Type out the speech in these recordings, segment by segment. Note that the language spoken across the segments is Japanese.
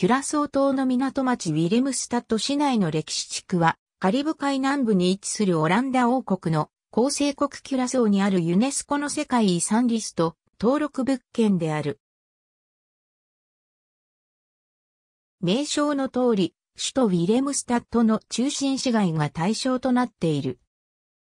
キュラソー島の港町ウィレムスタット市内の歴史地区は、カリブ海南部に位置するオランダ王国の構成国キュラソーにあるユネスコの世界遺産リスト登録物件である。名称の通り、首都ウィレムスタットの中心市街が対象となっている。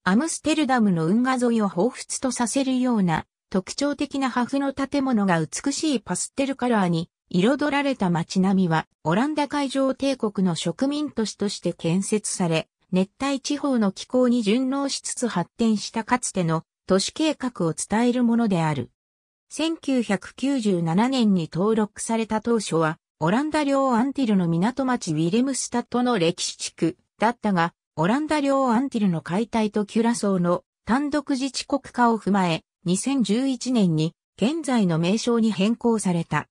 アムステルダムの運河沿いを彷彿とさせるような特徴的な破風の建物が美しいパステルカラーに彩られた街並みは、オランダ海上帝国の植民都市として建設され、熱帯地方の気候に順応しつつ発展したかつての都市計画を伝えるものである。1997年に登録された当初は、オランダ領アンティルの港町ウィレムスタットの歴史地区だったが、オランダ領アンティルの解体とキュラソーの単独自治国化を踏まえ、2011年に現在の名称に変更された。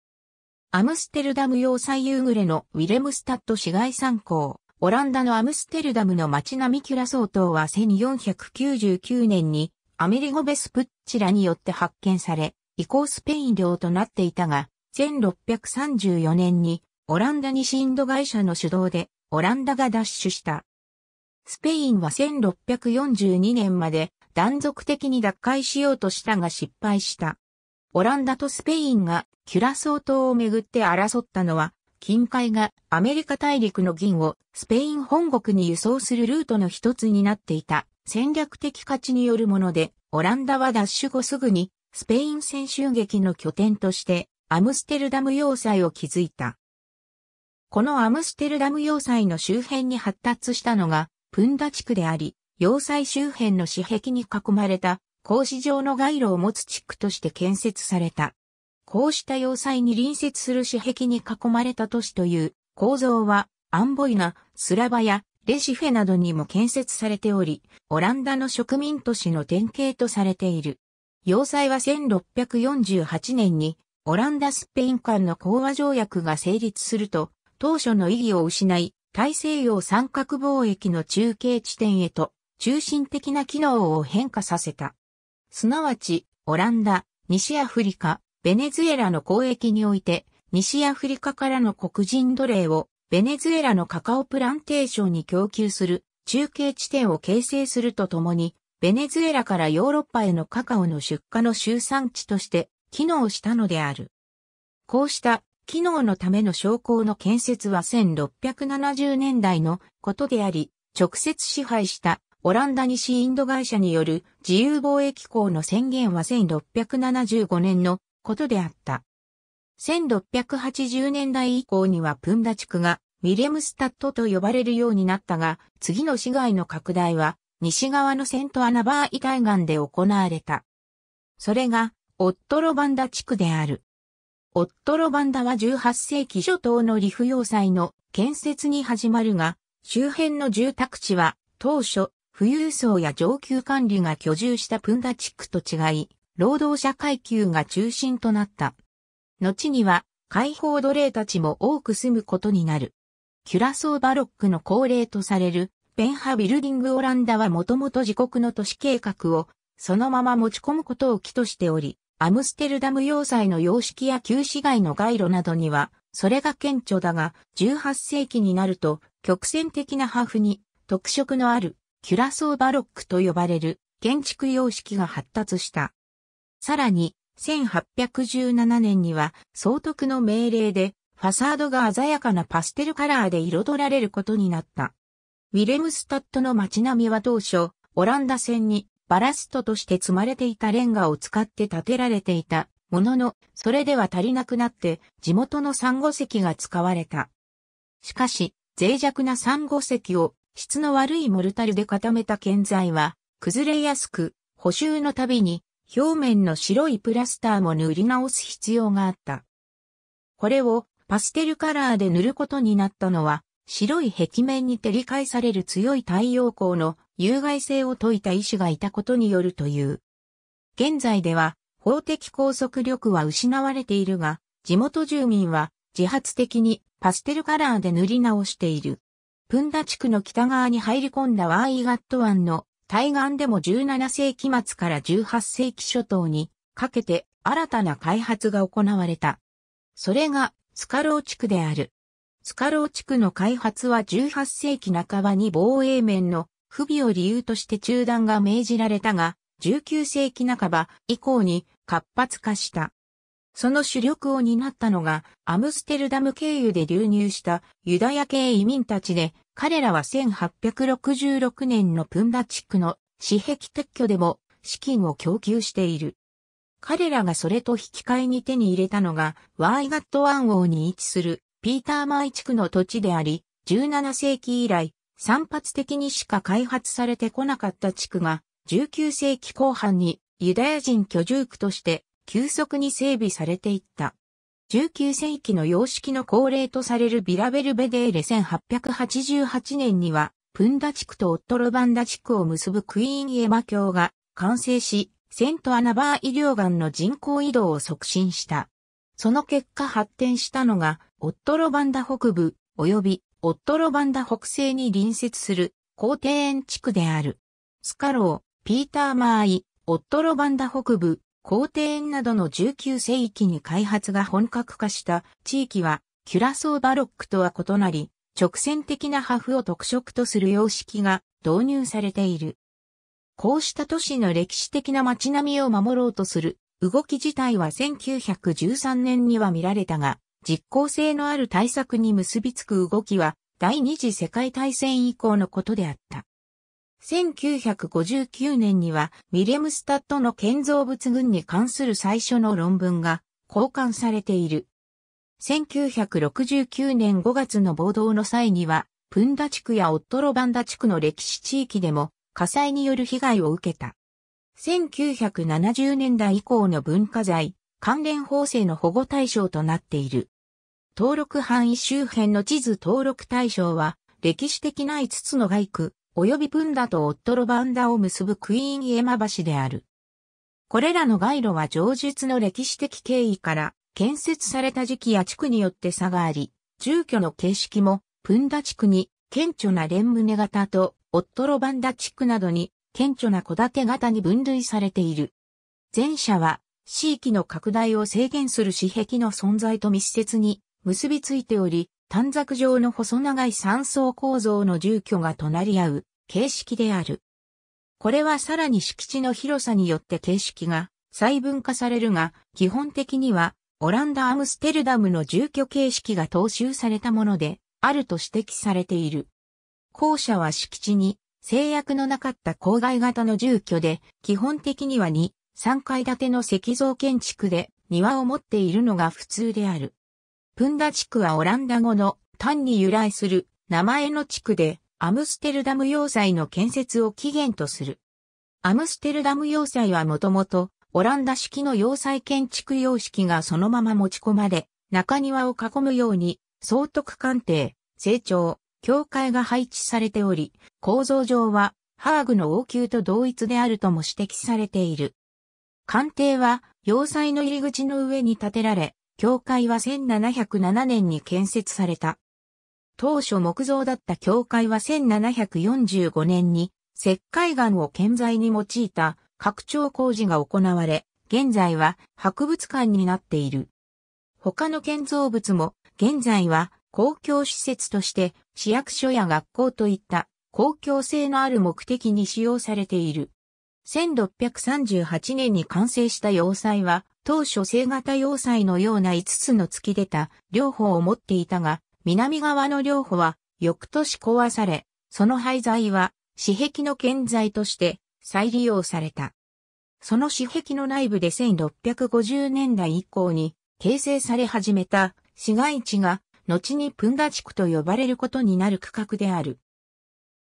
アムステルダム要塞夕暮れのウィレムスタット市街参考。オランダのアムステルダムの街並みキュラソー島は1499年にアメリゴ・ベスプッチラによって発見され、以降スペイン領となっていたが、1634年にオランダ西インド会社の主導でオランダが奪取した。スペインは1642年まで断続的に奪回しようとしたが失敗した。オランダとスペインがキュラソー島をめぐって争ったのは、近海がアメリカ大陸の銀をスペイン本国に輸送するルートの一つになっていた戦略的価値によるもので、オランダは脱出後すぐにスペイン戦襲撃の拠点としてアムステルダム要塞を築いた。このアムステルダム要塞の周辺に発達したのがプンダ地区であり、要塞周辺の市壁に囲まれた格子状の街路を持つ地区として建設された。こうした要塞に隣接する市壁に囲まれた都市という構造はアンボイナ、スラバやレシフェなどにも建設されており、オランダの植民都市の典型とされている。要塞は1648年にオランダスペイン間の講和条約が成立すると、当初の意義を失い、大西洋三角貿易の中継地点へと中心的な機能を変化させた。すなわち、オランダ、西アフリカ、ベネズエラの交易において、西アフリカからの黒人奴隷を、ベネズエラのカカオプランテーションに供給する中継地点を形成するとともに、ベネズエラからヨーロッパへのカカオの出荷の集産地として機能したのである。こうした機能のための商工の建設は1670年代のことであり、直接支配したオランダ西インド会社による自由貿易港の宣言は1675年のことであった。1680年代以降にはプンダ地区がミレムスタットと呼ばれるようになったが、次の市街の拡大は西側のセントアナバーイ海岸で行われた。それがオットロバンダ地区である。オットロバンダは18世紀初頭のリフ要塞の建設に始まるが、周辺の住宅地は当初、富裕層や上級管理が居住したプンダ地区と違い、労働者階級が中心となった。後には解放奴隷たちも多く住むことになる。キュラソーバロックの恒例とされるペンハビルディングオランダはもともと自国の都市計画をそのまま持ち込むことを起としており、アムステルダム要塞の様式や旧市街の街路などには、それが顕著だが、18世紀になると、曲線的なハーフに特色のあるキュラソーバロックと呼ばれる建築様式が発達した。さらに、1817年には総督の命令でファサードが鮮やかなパステルカラーで彩られることになった。ウィレムスタットの街並みは当初、オランダ船にバラストとして積まれていたレンガを使って建てられていたものの、それでは足りなくなって地元のサンゴ石が使われた。しかし、脆弱なサンゴ石を質の悪いモルタルで固めた建材は崩れやすく、補修のたびに表面の白いプラスターも塗り直す必要があった。これをパステルカラーで塗ることになったのは、白い壁面に照り返される強い太陽光の有害性を説いた医師がいたことによるという。現在では法的拘束力は失われているが、地元住民は自発的にパステルカラーで塗り直している。プンダ地区の北側に入り込んだワーイガット湾の対岸でも17世紀末から18世紀初頭にかけて新たな開発が行われた。それがスカロー地区である。スカロー地区の開発は18世紀半ばに防衛面の不備を理由として中断が命じられたが、19世紀半ば以降に活発化した。その主力を担ったのがアムステルダム経由で流入したユダヤ系移民たちで彼らは1866年のプンダ地区の私壁撤去でも資金を供給している。彼らがそれと引き換えに手に入れたのが、ワイガット湾王に位置するピーターマイ地区の土地であり、17世紀以来、散発的にしか開発されてこなかった地区が、19世紀後半にユダヤ人居住区として急速に整備されていった。19世紀の様式の恒例とされるビラベルベデーレ1888年には、プンダ地区とオットロバンダ地区を結ぶクイーンエマ橋が完成し、セントアナバー医療岩の人口移動を促進した。その結果発展したのが、オットロバンダ北部、及びオットロバンダ北西に隣接する、高庭園地区である。スカロー、ピーター・マーイ、オットロバンダ北部、皇帝園などの19世紀に開発が本格化した地域は、キュラソーバロックとは異なり、直線的な破風を特色とする様式が導入されている。こうした都市の歴史的な街並みを守ろうとする動き自体は1913年には見られたが、実効性のある対策に結びつく動きは第二次世界大戦以降のことであった。1959年にはミレムスタットの建造物群に関する最初の論文が交換されている。1969年5月の暴動の際には、プンダ地区やオットロバンダ地区の歴史地域でも火災による被害を受けた。1970年代以降の文化財、関連法制の保護対象となっている。登録範囲周辺の地図登録対象は、歴史的な5つの外区、及びプンダとオットロバンダを結ぶクイーンイエマ橋である。これらの街路は上述の歴史的経緯から建設された時期や地区によって差があり、住居の形式もプンダ地区に顕著な連棟型とオットロバンダ地区などに顕著な戸建て型に分類されている。前者は地域の拡大を制限する私壁の存在と密接に結びついており、短冊状の細長い三層構造の住居が隣り合う形式である。これはさらに敷地の広さによって形式が細分化されるが、基本的にはオランダ・アムステルダムの住居形式が踏襲されたもので、あると指摘されている。校舎は敷地に制約のなかった郊外型の住居で、基本的には2、3階建ての石造建築で庭を持っているのが普通である。プンダ地区はオランダ語の単に由来する名前の地区でアムステルダム要塞の建設を起源とする。アムステルダム要塞はもともとオランダ式の要塞建築様式がそのまま持ち込まれ、中庭を囲むように総督官邸、成長、教会が配置されており、構造上はハーグの王宮と同一であるとも指摘されている。官邸は要塞の入り口の上に建てられ、教会は1707年に建設された。当初木造だった教会は1745年に石灰岩を建材に用いた拡張工事が行われ、現在は博物館になっている。他の建造物も現在は公共施設として市役所や学校といった公共性のある目的に使用されている。1638年に完成した要塞は、当初正型要塞のような5つの突き出た両方を持っていたが、南側の両方は翌年壊され、その廃材は私壁の建材として再利用された。その私壁の内部で1650年代以降に形成され始めた市街地が後にプンダ地区と呼ばれることになる区画である。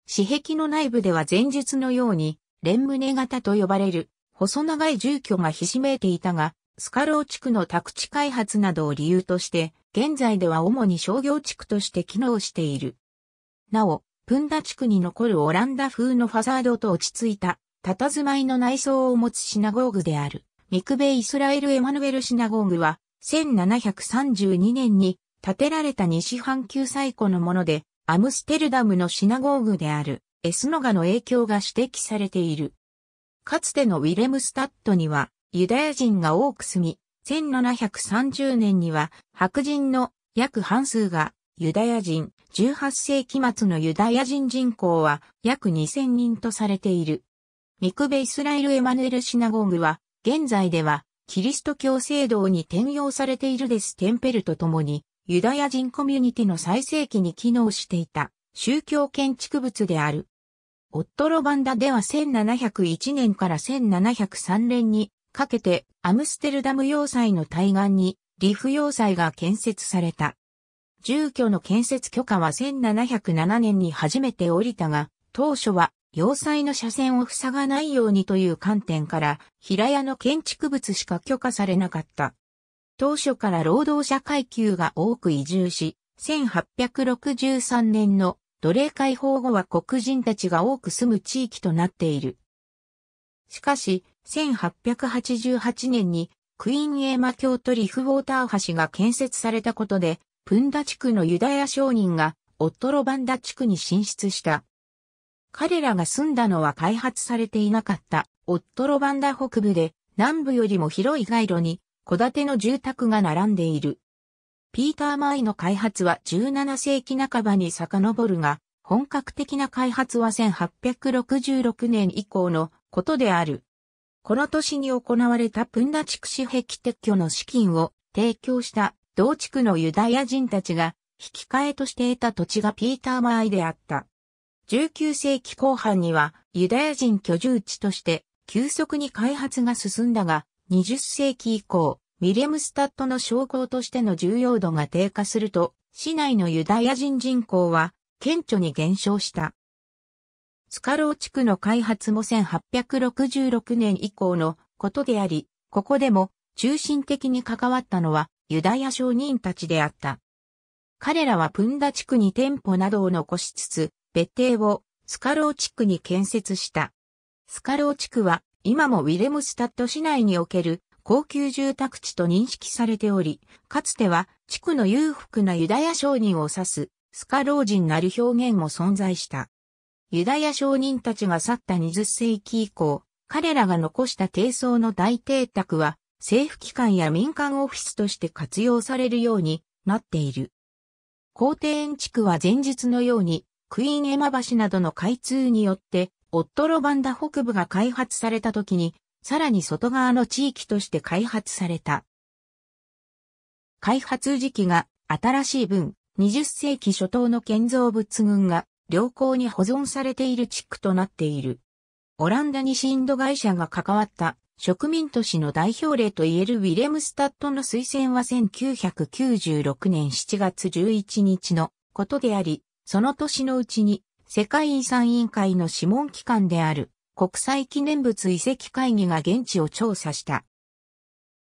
私壁の内部では前述のように連棟型と呼ばれる、細長い住居がひしめいていたが、スカロー地区の宅地開発などを理由として、現在では主に商業地区として機能している。なお、プンダ地区に残るオランダ風のファサードと落ち着いた、佇まいの内装を持つシナゴーグである、ミクベイスラエル・エマヌエル・シナゴーグは、1732年に建てられた西半球最古のもので、アムステルダムのシナゴーグである。エスノガの影響が指摘されている。かつてのウィレムスタットにはユダヤ人が多く住み、1730年には白人の約半数がユダヤ人、18世紀末のユダヤ人人口は約2000人とされている。ミクベイスラエルエマヌエルシナゴーグは、現在ではキリスト教制度に転用されているデステンペルと共に、ユダヤ人コミュニティの最盛期に機能していた宗教建築物である。オットロバンダでは1701年から1703年にかけてアムステルダム要塞の対岸にリフ要塞が建設された。住居の建設許可は1707年に初めて降りたが、当初は要塞の斜線を塞がないようにという観点から、平屋の建築物しか許可されなかった。当初から労働者階級が多く移住し、1863年の奴隷解放後は黒人たちが多く住む地域となっている。しかし、1888年にクイーンエーマ教とリフウォーター橋が建設されたことで、プンダ地区のユダヤ商人がオットロバンダ地区に進出した。彼らが住んだのは開発されていなかったオットロバンダ北部で南部よりも広い街路に戸建ての住宅が並んでいる。ピーター・マイの開発は17世紀半ばに遡るが、本格的な開発は1866年以降のことである。この年に行われたプンダ地区市壁撤去の資金を提供した同地区のユダヤ人たちが引き換えとして得た土地がピーター・マイであった。19世紀後半にはユダヤ人居住地として急速に開発が進んだが、20世紀以降、ミレムスタットの商工としての重要度が低下すると、市内のユダヤ人人口は顕著に減少した。スカロー地区の開発も1866年以降のことであり、ここでも中心的に関わったのはユダヤ商人たちであった。彼らはプンダ地区に店舗などを残しつつ、別邸をスカロー地区に建設した。スカロー地区は今もウィレムスタット市内における高級住宅地と認識されており、かつては地区の裕福なユダヤ商人を指すスカ老人なる表現も存在した。ユダヤ商人たちが去った20世紀以降、彼らが残した低層の大邸宅は政府機関や民間オフィスとして活用されるようになっている。皇帝園地区は前日のようにクイーンエマ橋などの開通によってオットロバンダ北部が開発された時にさらに外側の地域として開発された。開発時期が新しい分、20世紀初頭の建造物群が良好に保存されている地区となっている。オランダ西インド会社が関わった植民都市の代表例といえるウィレムスタッドの推薦は1996年7月11日のことであり、その年のうちに世界遺産委員会の諮問機関である国際記念物遺跡会議が現地を調査した。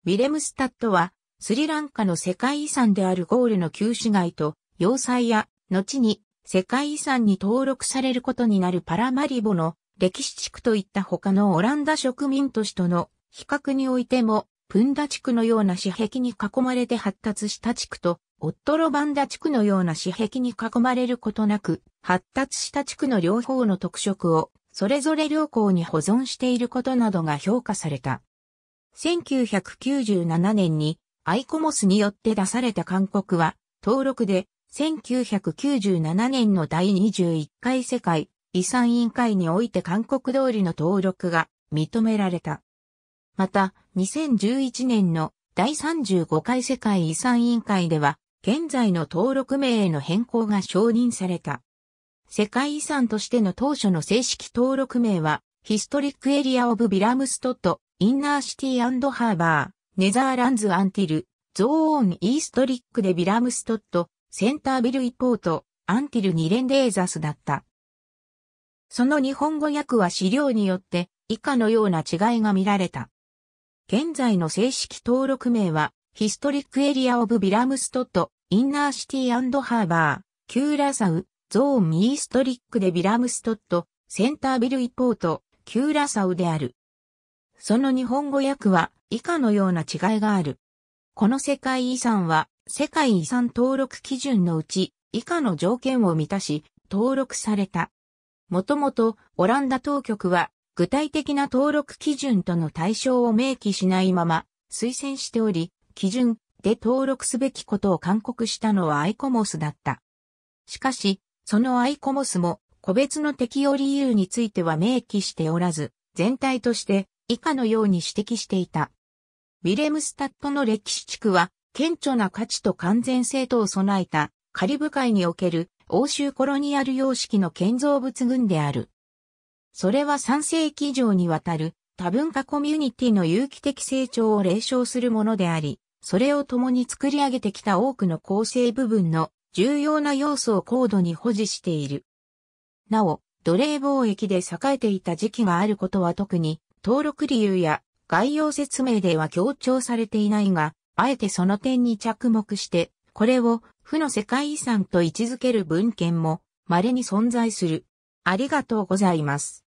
ウィレムスタットは、スリランカの世界遺産であるゴールの旧市街と、要塞や、後に世界遺産に登録されることになるパラマリボの歴史地区といった他のオランダ植民都市との比較においても、プンダ地区のような市壁に囲まれて発達した地区と、オットロバンダ地区のような市壁に囲まれることなく、発達した地区の両方の特色をそれぞれ両校に保存していることなどが評価された。1997年にアイコモスによって出された勧告は、登録で1997年の第21回世界遺産委員会において勧告通りの登録が認められた。また、2011年の第35回世界遺産委員会では、現在の登録名への変更が承認された。世界遺産としての当初の正式登録名は、ヒストリックエリアオブビラムストット、インナーシティハーバー、ネザーランズアンティル、ゾーオンイーストリックでビラムストット、センタービルイポート、アンティルニレンデーザスだった。その日本語訳は資料によって以下のような違いが見られた。現在の正式登録名は、ヒストリックエリアオブビラムストット、インナーシティハーバー、キューラサウ、ゾーンミーストリックでビラムストット、センタービルイポート、キューラサウである。その日本語訳は以下のような違いがある。この世界遺産は世界遺産登録基準のうち以下の条件を満たし登録された。もともとオランダ当局は具体的な登録基準との対象を明記しないまま推薦しており、基準で登録すべきことを勧告したのはアイコモスだった。しかし、そのアイコモスも個別の適用理由については明記しておらず、全体として以下のように指摘していた。ウィレムスタットの歴史地区は顕著な価値と完全性とを備えたカリブ海における欧州コロニアル様式の建造物群である。それは3世紀以上にわたる多文化コミュニティの有機的成長を冷唱するものであり、それを共に作り上げてきた多くの構成部分の重要な要素を高度に保持している。なお、奴隷貿易で栄えていた時期があることは特に、登録理由や概要説明では強調されていないが、あえてその点に着目して、これを負の世界遺産と位置づける文献も稀に存在する。ありがとうございます。